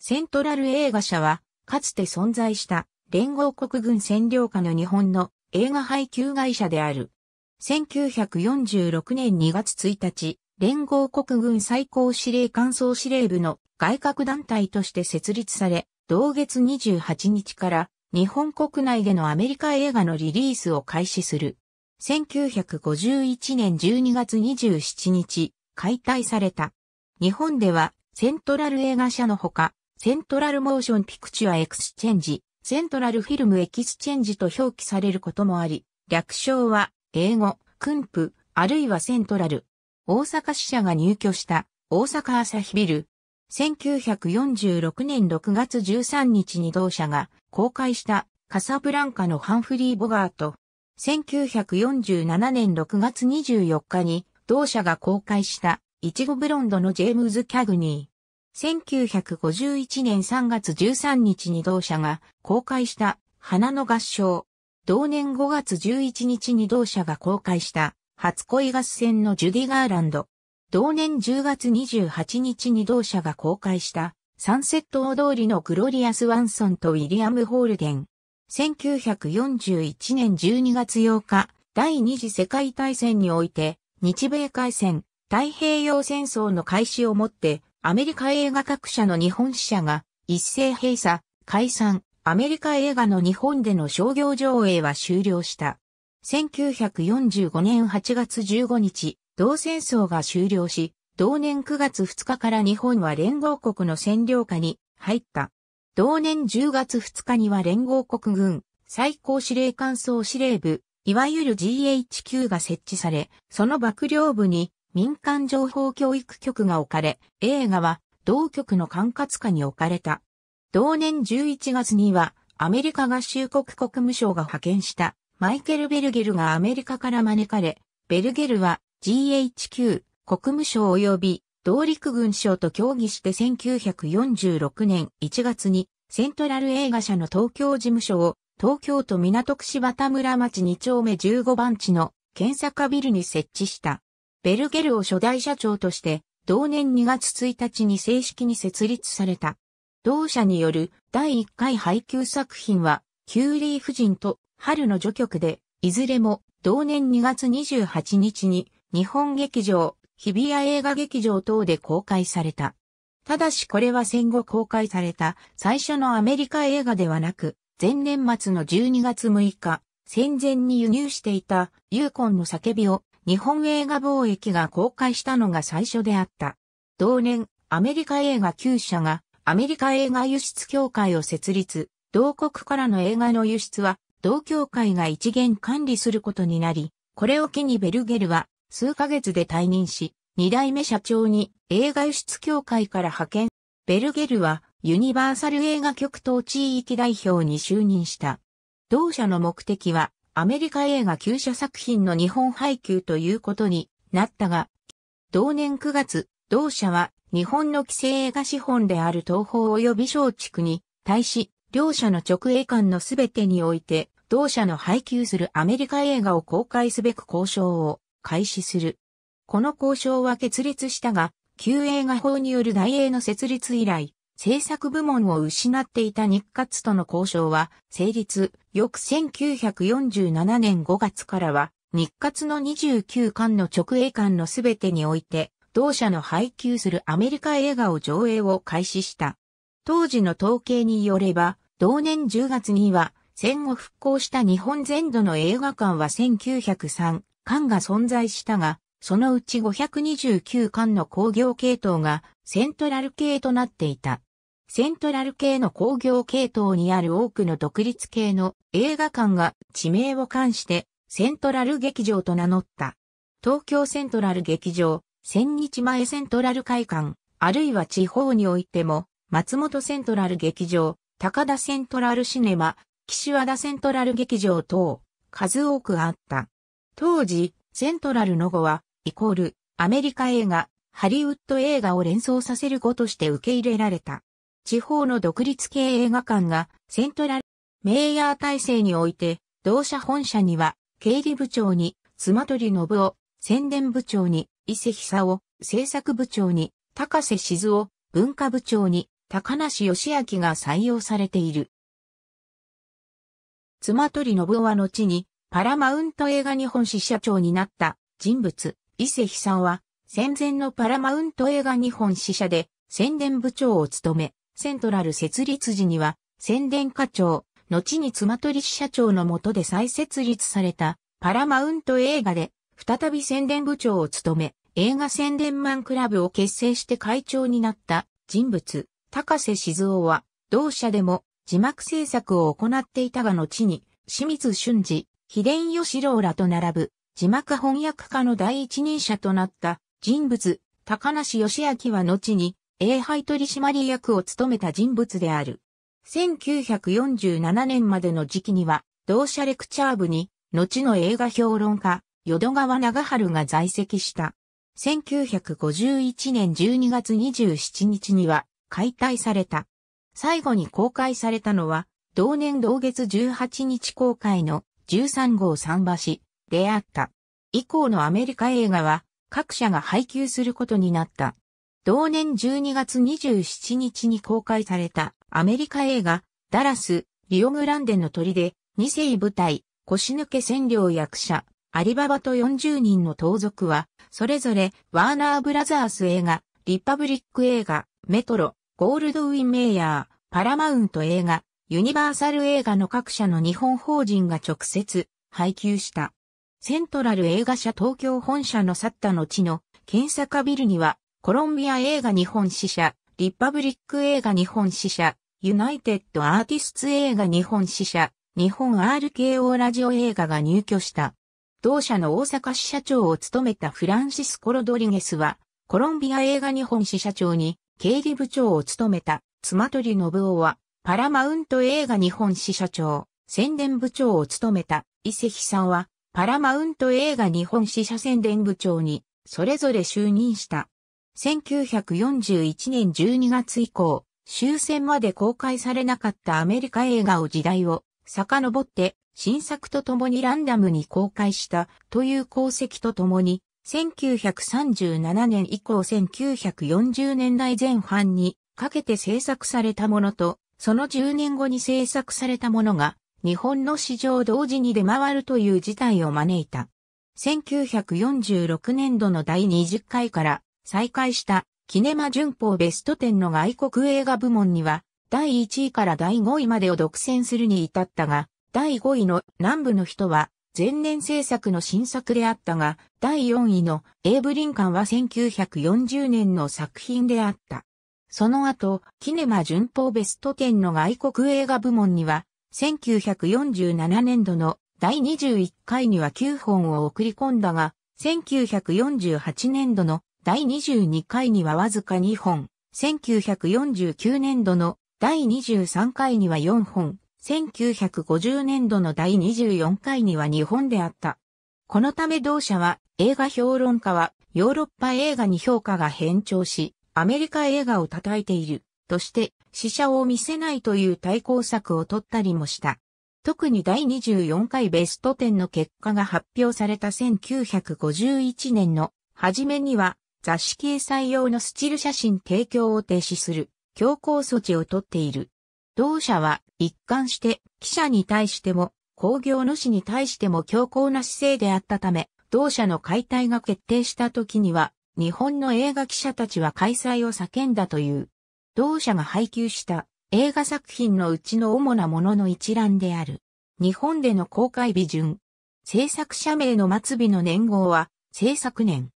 セントラル映画社は、かつて存在した連合国軍占領下の日本の映画配給会社である。1946年2月1日、連合国軍最高司令官総司令部の外郭団体として設立され、同月28日から日本国内でのアメリカ映画のリリースを開始する。1951年12月27日、解体された。日本ではセントラル映画社のほか、セントラルモーションピクチュアエクスチェンジ、セントラルフィルムエキスチェンジと表記されることもあり、略称は英語、クンプ、あるいはセントラル。大阪支社が入居した大阪朝日ビル。1946年6月13日に同社が公開したカサブランカのハンフリー・ボガート。1947年6月24日に同社が公開したイチゴブロンドのジェームズ・キャグニー。1951年3月13日に同社が公開した花の合唱。同年5月11日に同社が公開した初恋合戦のジュディ・ガーランド。同年10月28日に同社が公開したサンセット大通りのグロリアス・ワンソンとウィリアム・ホールデン。1941年12月8日、第二次世界大戦において、日米海戦、太平洋戦争の開始をもって、アメリカ映画各社の日本支社が一斉閉鎖、解散、アメリカ映画の日本での商業上映は終了した。1945年8月15日、同戦争が終了し、同年9月2日から日本は連合国の占領下に入った。同年10月2日には連合国軍最高司令官総司令部、いわゆる GHQ が設置され、その幕僚部に民間情報教育局が置かれ、映画は同局の管轄下に置かれた。同年11月には、アメリカ合衆国国務省が派遣したマイケル・ベルゲルがアメリカから招かれ、ベルゲルは GHQ 国務省及び同陸軍省と協議して1946年1月にセントラル映画社の東京事務所を東京都港区柴田村町2丁目15番地の検査課ビルに設置した。ベルゲルを初代社長として、同年2月1日に正式に設立された。同社による第1回配給作品は、キューリー夫人と春の序曲で、いずれも同年2月28日に日本劇場、日比谷映画劇場等で公開された。ただしこれは戦後公開された最初のアメリカ映画ではなく、前年末の12月6日、戦前に輸入していたユーコンの叫びを日本映画貿易が公開したのが最初であった。同年、アメリカ映画9社がアメリカ映画輸出協会を設立、同国からの映画の輸出は同協会が一元管理することになり、これを機にベルゲルは数ヶ月で退任し、二代目社長に映画輸出協会から派遣。ベルゲルはユニバーサル映画局等地域代表に就任した。同社の目的はアメリカ映画旧社作品の日本配給ということになったが、同年9月、同社は日本の規制映画資本である東方及び松竹に対し、両社の直営館のすべてにおいて、同社の配給するアメリカ映画を公開すべく交渉を開始する。この交渉は決裂したが、旧映画法による大英の設立以来、制作部門を失っていた日活との交渉は成立、翌1947年5月からは日活の29巻の直営館のすべてにおいて、同社の配給するアメリカ映画を上映を開始した。当時の統計によれば、同年10月には戦後復興した日本全土の映画館は1903巻が存在したが、そのうち529巻の工業系統がセントラル系となっていた。セントラル系の工業系統にある多くの独立系の映画館が地名を冠してセントラル劇場と名乗った。東京セントラル劇場、千日前セントラル会館、あるいは地方においても、松本セントラル劇場、高田セントラルシネマ、岸和田セントラル劇場等、数多くあった。当時、セントラルの語は、イコール、アメリカ映画、ハリウッド映画を連想させる語として受け入れられた。地方の独立系映画館がセントラルメイヤー体制において、同社本社には、経理部長に、妻取信夫、宣伝部長に、伊勢久夫、制作部長に、高瀬静夫、文化部長に、高梨義明が採用されている。妻取信夫は後に、パラマウント映画日本支社長になった人物、伊勢久夫は、戦前のパラマウント映画日本支社で宣伝部長を務め、セントラル設立時には、宣伝課長、後に妻取社長の下で再設立されたパラマウント映画で、再び宣伝部長を務め、映画宣伝マンクラブを結成して会長になった人物、高瀬静夫は、同社でも字幕制作を行っていたが後に、清水俊二、秘伝義郎らと並ぶ字幕翻訳家の第一人者となった人物、高梨義明は後に英配取締役を務めた人物である。1947年までの時期には、同社レクチャー部に、後の映画評論家、淀川長春が在籍した。1951年12月27日には解体された。最後に公開されたのは、同年同月18日公開の13号桟橋であった。以降のアメリカ映画は各社が配給することになった。同年12月27日に公開されたアメリカ映画、ダラス、リオグランデの鳥で、2世舞台、腰抜け占領役者、アリババと40人の盗賊は、それぞれ、ワーナーブラザース映画、リパブリック映画、メトロ、ゴールドウィンメイヤー、パラマウント映画、ユニバーサル映画の各社の日本法人が直接配給した。セントラル映画社東京本社の去った後の検査カビルにはコロンビア映画日本支社、リパブリック映画日本支社、ユナイテッドアーティスツ映画日本支社、日本 RKO ラジオ映画が入居した。同社の大阪支社長を務めたフランシスコ・ロドリゲスは、コロンビア映画日本支社長に経理部長を務めた妻取信夫は、パラマウント映画日本支社長、宣伝部長を務めた伊勢さんは、パラマウント映画日本支社宣伝部長に、それぞれ就任した。1941年12月以降、終戦まで公開されなかったアメリカ映画を時代を遡って新作と共にランダムに公開したという功績と共に、1937年以降1940年代前半にかけて制作されたものと、その10年後に制作されたものが、日本の市場同時に出回るという事態を招いた。1946年度の第20回から再開したキネマ旬報ベスト10の外国映画部門には、第1位から第5位までを独占するに至ったが、第5位の南部の人は、前年制作の新作であったが、第4位のエイブリンカンは1940年の作品であった。その後、キネマ旬報ベスト10の外国映画部門には、1947年度の第21回には9本を送り込んだが、1948年度の第22回にはわずか2本、1949年度の第23回には4本、1950年度の第24回には2本であった。このため同社は映画評論家はヨーロッパ映画に評価が変調し、アメリカ映画を叩いているとして死者を見せないという対抗策を取ったりもした。特に第24回ベスト10の結果が発表された1951年の初めには雑誌掲載用のスチル写真提供を停止する強行措置をとっている。同社は一貫して記者に対しても工業主に対しても強硬な姿勢であったため、同社の解体が決定した時には日本の映画記者たちは開催を叫んだという。同社が配給した映画作品のうちの主なものの一覧である。日本での公開日順。制作者名の末尾の年号は制作年。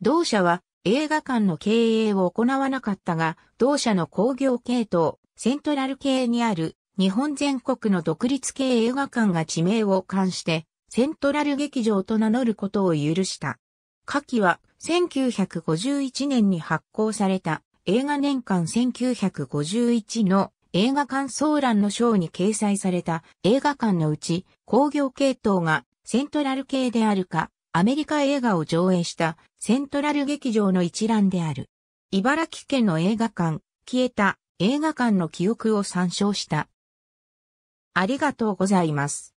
同社は映画館の経営を行わなかったが、同社の工業系統、セントラル系にある日本全国の独立系映画館が地名を冠して、セントラル劇場と名乗ることを許した。下記は1951年に発行された映画年間1951の映画館総覧の章に掲載された映画館のうち工業系統がセントラル系であるかアメリカ映画を上映したセントラル劇場の一覧である。茨城県の映画館、消えた映画館の記憶を参照した。ありがとうございます。